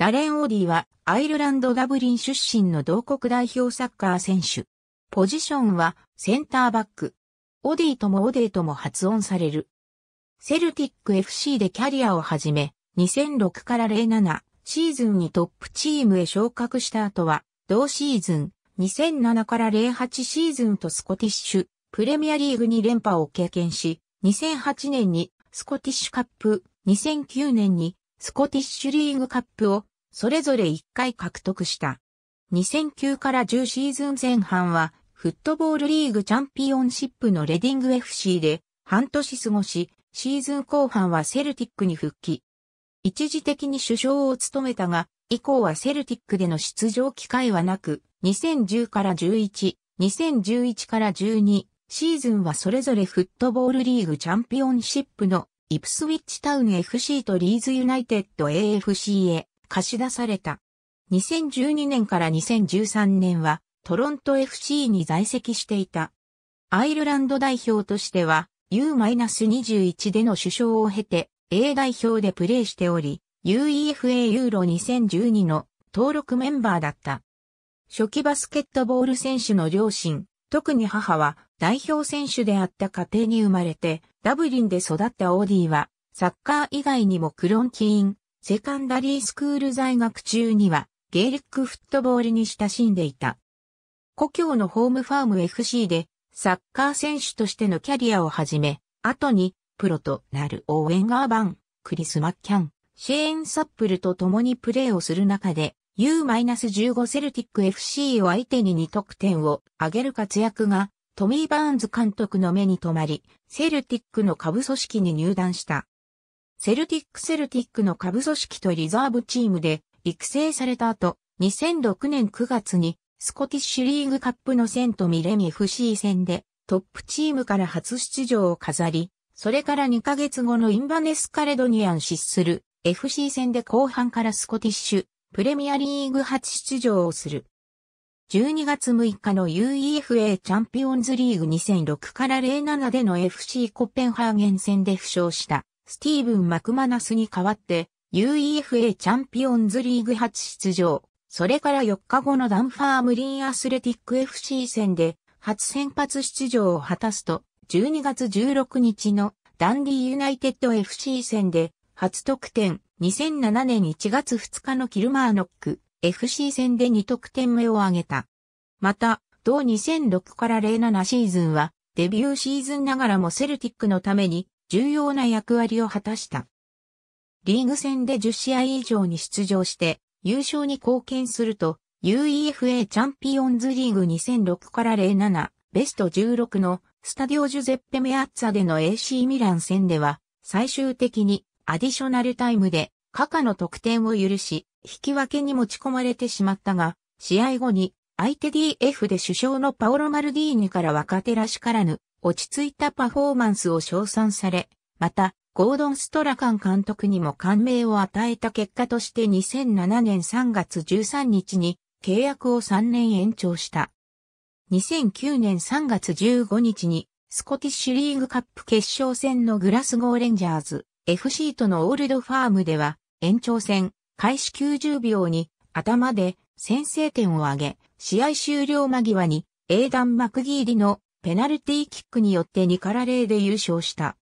ダレン・オディはアイルランド・ダブリン出身の同国代表サッカー選手。ポジションはセンターバック。オディともオディとも発音される。セルティック FC でキャリアを始め、2006から07シーズンにトップチームへ昇格した後は、同シーズン2007から08シーズンとスコティッシュプレミアリーグに連覇を経験し、2008年にスコティッシュカップ、2009年にスコティッシュリーグカップをそれぞれ1回獲得した。2009から10シーズン前半は、フットボールリーグチャンピオンシップのレディング FC で半年過ごし、シーズン後半はセルティックに復帰。一時的に首相を務めたが、以降はセルティックでの出場機会はなく、2010から11、2011から12、シーズンはそれぞれフットボールリーグチャンピオンシップのイプスウィッチタウン FC とリーズユナイテッド AFC へ貸し出された。2012年から2013年はトロント FC に在籍していた。アイルランド代表としては U-21 での首相を経て A 代表でプレーしており、UEFA ユーロ2012の登録メンバーだった。初期バスケットボール選手の両親、特に母は代表選手であった家庭に生まれて、ダブリンで育ったオーディは、サッカー以外にもクロンキーン、セカンダリースクール在学中には、ゲーリックフットボールに親しんでいた。故郷のホームファーム FC で、サッカー選手としてのキャリアを始め、後に、プロとなるオーエン・ガーバン、クリス・マッキャン、シェーン・サップルと共にプレーをする中で、U-15 セルティック FC を相手に2得点を挙げる活躍が、トミー・バーンズ監督の目に留まり、セルティックの下部組織に入団した。セルティックセルティックの下部組織とリザーブチームで育成された後、2006年9月にスコティッシュリーグカップのセントミレミ FC 戦でトップチームから初出場を飾り、それから2ヶ月後のインバネスカレドニアン失する FC 戦で後半からスコティッシュプレミアリーグ初出場をする。12月6日の UEFA チャンピオンズリーグ2006から07での FC コッペンハーゲン戦で負傷した。スティーブン・マクマナスに代わって、UEFA チャンピオンズリーグ初出場。それから4日後のダンファームリンアスレティック FC 戦で初先発出場を果たすと、12月16日のダンディユナイテッド FC 戦で初得点、2007年1月2日のキルマーノック FC 戦で2得点目を挙げた。また、同2006から07シーズンはデビューシーズンながらもセルティックのために重要な役割を果たした。リーグ戦で10試合以上に出場して優勝に貢献すると UEFA チャンピオンズリーグ2006から07ベスト16のスタディオジュゼッペメアッツァでの AC ミラン戦では最終的にアディショナルタイムで過去の得点を許し引き分けに持ち込まれてしまったが試合後に相手 DF で首相のパオロ・マルディーニから若手らしからぬ落ち着いたパフォーマンスを称賛され、また、ゴードン・ストラカン監督にも感銘を与えた結果として2007年3月13日に契約を3年延長した。2009年3月15日にスコティッシュリーグカップ決勝戦のグラスゴーレンジャーズ FC とのオールドファームでは延長戦開始90秒に頭で先制点を挙げ試合終了間際に英断マクギーリのペナルティーキックによって2から0で優勝した。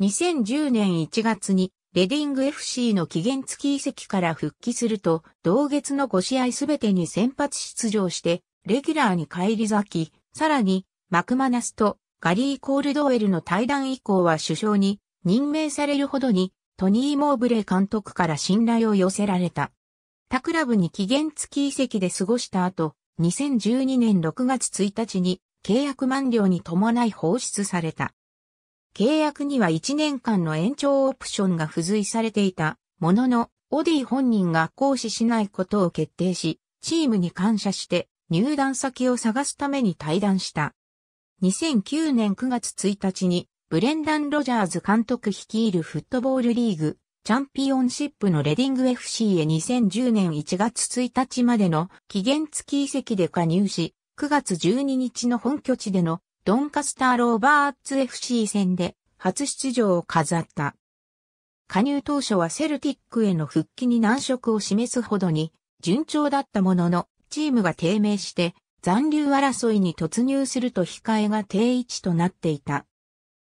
2010年1月にレディング FC の期限付き移籍から復帰すると、同月の5試合すべてに先発出場して、レギュラーに返り咲き、さらに、マクマナスとガリー・コールドウェルの対談以降は首相に任命されるほどに、トニー・モーブレ監督から信頼を寄せられた。他クラブに期限付き移籍で過ごした後、2012年6月1日に契約満了に伴い放出された。契約には1年間の延長オプションが付随されていたものの、オディ本人が行使しないことを決定し、チームに感謝して入団先を探すために退団した。2009年9月1日にブレンダン・ロジャーズ監督率いるフットボールリーグチャンピオンシップのレディング FC へ2010年1月1日までの期限付き移籍で加入し、9月12日の本拠地でのドンカスター・ローバーツ FC 戦で初出場を飾った。加入当初はセルティックへの復帰に難色を示すほどに順調だったものの、チームが低迷して残留争いに突入すると控えが定位置となっていた。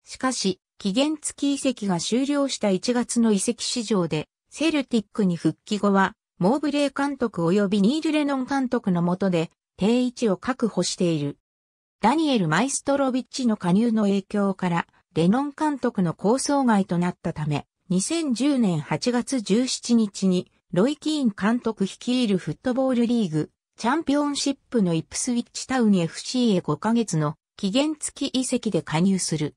しかし、期限付き移籍が終了した1月の移籍市場で、セルティックに復帰後は、モーブレー監督及びニール・レノン監督の下で、定位置を確保している。ダニエル・マイストロビッチの加入の影響から、レノン監督の構想外となったため、2010年8月17日に、ロイ・キーン監督率いるフットボールリーグ、チャンピオンシップのイップスウィッチタウン FC へ5ヶ月の期限付き移籍で加入する。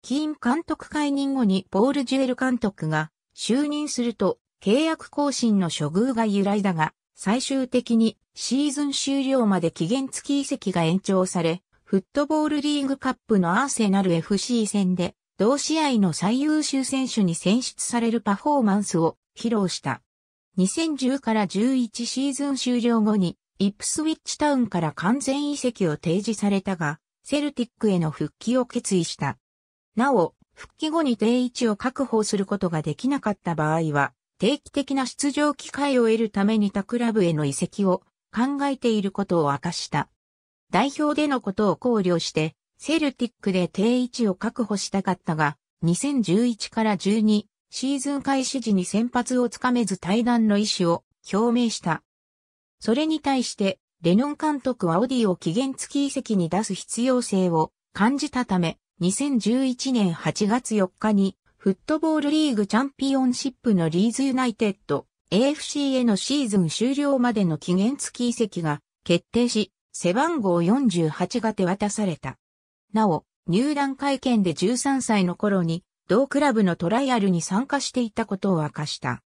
キーン監督解任後にポール・ジュエル監督が就任すると契約更新の処遇が由来だが、最終的にシーズン終了まで期限付き移籍が延長され、フットボールリーグカップのアーセナル FC 戦で、同試合の最優秀選手に選出されるパフォーマンスを披露した。2010から11シーズン終了後に、イップスウィッチタウンから完全移籍を提示されたが、セルティックへの復帰を決意した。なお、復帰後に定位置を確保することができなかった場合は、定期的な出場機会を得るために他クラブへの移籍を考えていることを明かした。代表でのことを考慮して、セルティックで定位置を確保したかったが、2011から12シーズン開始時に先発をつかめず対談の意思を表明した。それに対して、レノン監督はオディを期限付き遺跡に出す必要性を感じたため、2011年8月4日に、フットボールリーグチャンピオンシップのリーズユナイテッド AFC へのシーズン終了までの期限付き移籍が決定し、背番号48が手渡された。なお、入団会見で13歳の頃に、同クラブのトライアルに参加していたことを明かした。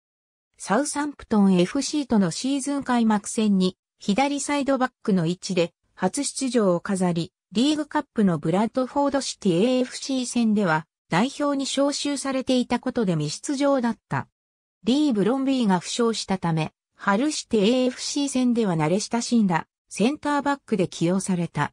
サウサンプトン FC とのシーズン開幕戦に、左サイドバックの位置で初出場を飾り、リーグカップのブラッドフォードシティ AFC 戦では代表に招集されていたことで未出場だった。リー・ブロンビーが負傷したため、春して AFC 戦では慣れ親しんだセンターバックで起用された。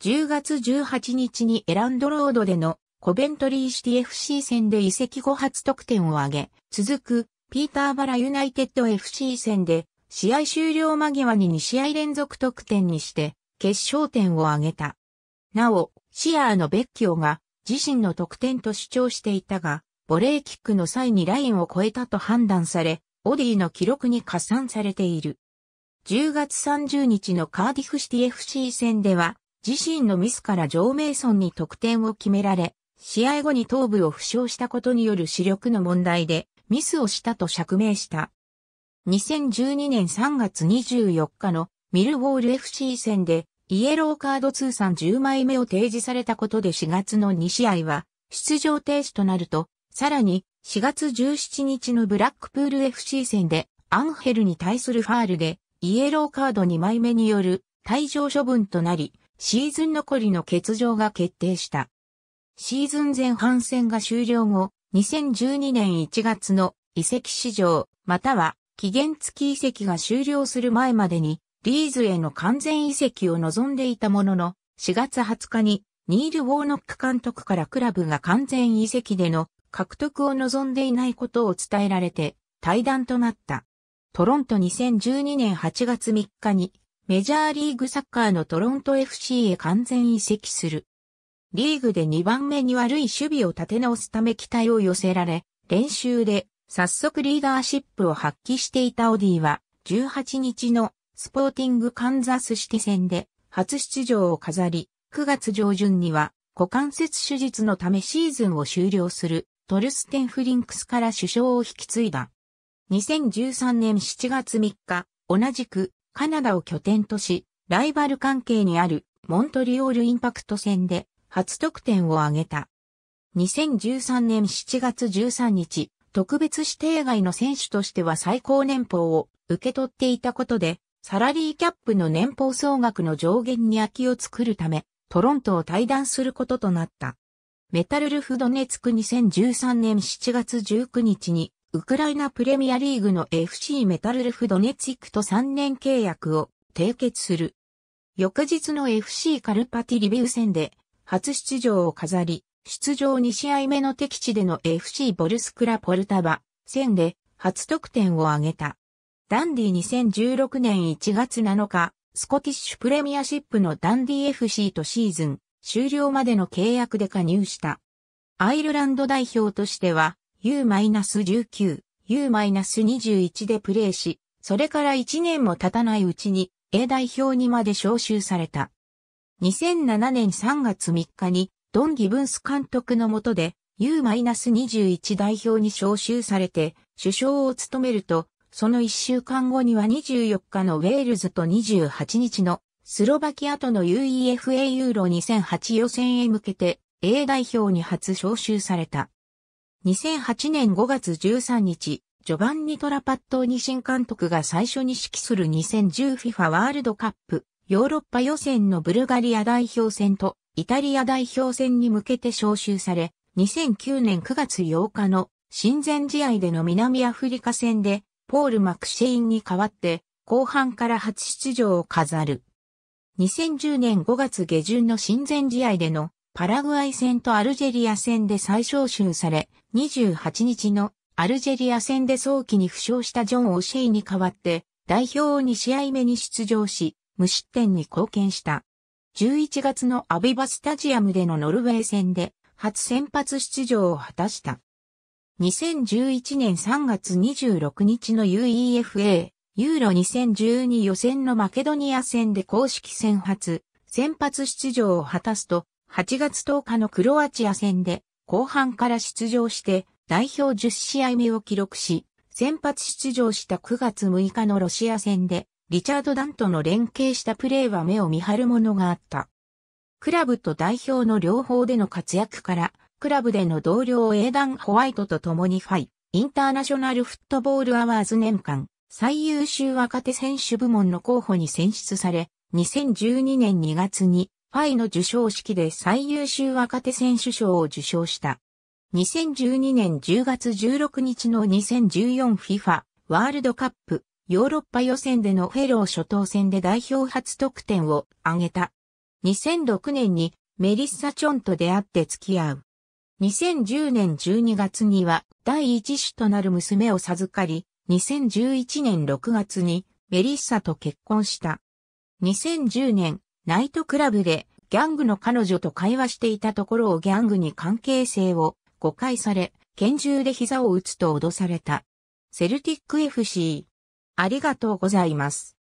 10月18日にエランドロードでのコベントリーシティ FC 戦で移籍後初得点を挙げ、続くピーターバラユナイテッド FC 戦で試合終了間際に2試合連続得点にして決勝点を挙げた。なお、シアーのベッキオが自身の得点と主張していたが、ボレーキックの際にラインを超えたと判断され、オディの記録に加算されている。10月30日のカーディフシティ FC 戦では、自身のミスからジョー・メイソンに得点を決められ、試合後に頭部を負傷したことによる視力の問題でミスをしたと釈明した。2012年3月24日のミルウォール FC 戦でイエローカード通算10枚目を提示されたことで4月の2試合は出場停止となるとさらに、4月17日のブラックプール FC 戦で、アンヘルに対するファールで、イエローカード2枚目による退場処分となり、シーズン残りの欠場が決定した。シーズン前半戦が終了後、2012年1月の移籍市場、または期限付き移籍が終了する前までに、リーズへの完全移籍を望んでいたものの、4月20日にニール・ウォーノック監督からクラブが完全移籍での獲得を望んでいないことを伝えられて、対談となった。トロント2012年8月3日に、メジャーリーグサッカーのトロント FC へ完全移籍する。リーグで2番目に悪い守備を立て直すため期待を寄せられ、練習で早速リーダーシップを発揮していたオディは、18日のスポーティングカンザスシティ戦で初出場を飾り、9月上旬には股関節手術のためシーズンを終了するトルステン・フリンクスから首相を引き継いだ。2013年7月3日、同じくカナダを拠点とし、ライバル関係にあるモントリオールインパクト戦で初得点を挙げた。2013年7月13日、特別指定外の選手としては最高年俸を受け取っていたことで、サラリーキャップの年俸総額の上限に空きを作るため、トロントを退団することとなった。メタルルフドネツク2013年7月19日に、ウクライナプレミアリーグの FC メタルルフドネツクと3年契約を締結する。翌日の FC カルパティリビウ戦で、初出場を飾り、出場2試合目の敵地での FC ボルスクラポルタバ戦で初得点を挙げた。ダンディ2016年1月7日、スコティッシュプレミアシップのダンディ FC とシーズン終了までの契約で加入した。アイルランド代表としては U-19、U-21 でプレーし、それから1年も経たないうちに A 代表にまで招集された。2007年3月3日にドン・ギブンス監督のもとで U-21 代表に招集されて首相を務めると、その1週間後には24日のウェールズと28日のスロバキアとの UEFA ユーロ2008予選へ向けて A 代表に初招集された。2008年5月13日、ジョバンニ・トラパットに新監督が最初に指揮する 2010FIFA ワールドカップヨーロッパ予選のブルガリア代表戦とイタリア代表戦に向けて招集され、2009年9月8日の親善試合での南アフリカ戦でポール・マクシェインに代わって後半から初出場を飾る。2010年5月下旬の親善試合でのパラグアイ戦とアルジェリア戦で再招集され、28日のアルジェリア戦で早期に負傷したジョン・オシェイに代わって、代表を2試合目に出場し、無失点に貢献した。11月のアビバスタジアムでのノルウェー戦で、初先発出場を果たした。2011年3月26日の UEFA ユーロ2012予選のマケドニア戦で公式戦初、先発出場を果たすと、8月10日のクロアチア戦で、後半から出場して、代表10試合目を記録し、先発出場した9月6日のロシア戦で、リチャード・ダンとの連携したプレーは目を見張るものがあった。クラブと代表の両方での活躍から、クラブでの同僚エイダン・ホワイトと共にファイ、インターナショナルフットボールアワーズ年間、最優秀若手選手部門の候補に選出され、2012年2月にファイの受賞式で最優秀若手選手賞を受賞した。2012年10月16日の 2014FIFA ワールドカップヨーロッパ予選でのフェロー初等戦で代表初得点を挙げた。2006年にメリッサ・チョンと出会って付き合う。2010年12月には第一子となる娘を授かり、2011年6月にメリッサと結婚した。2010年、ナイトクラブでギャングの彼女と会話していたところをギャングに関係性を誤解され、拳銃で膝を打つと脅された。セルティック FC。ありがとうございます。